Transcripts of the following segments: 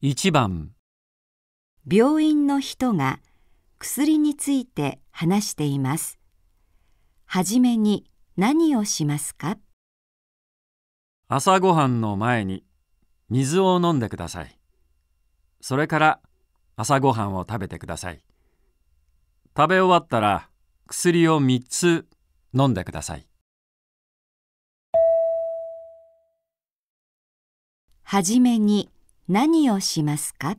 1番病院の人が薬について話しています。はじめに何をしますか朝ごはんの前に水を飲んでください。それから朝ごはんを食べてください。食べ終わったら薬を3つ飲んでください。はじめに何をしますか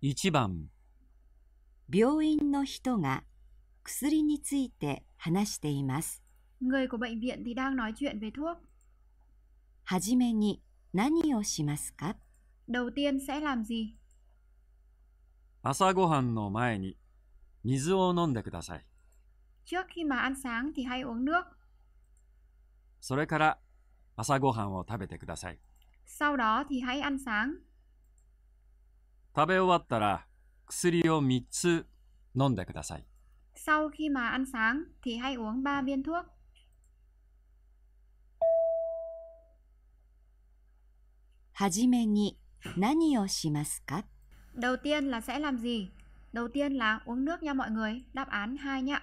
1番病院の人が薬について話しています。はじめに何をしますか朝ごはんの前に水を飲んでください。Trước khi mà ăn sáng thì hãy uống nước. それから朝ごはんを食べてください。Sau đó thì hãy ăn sáng. 食べ終わったら薬を3つ飲んでください。Sau khi mà ăn sáng thì hãy uống 3 viên thuốc. はじめに何をしますか Đầu tiên là sẽ làm gì? Đầu tiên là uống nước nha mọi người, đáp án 2 nhé.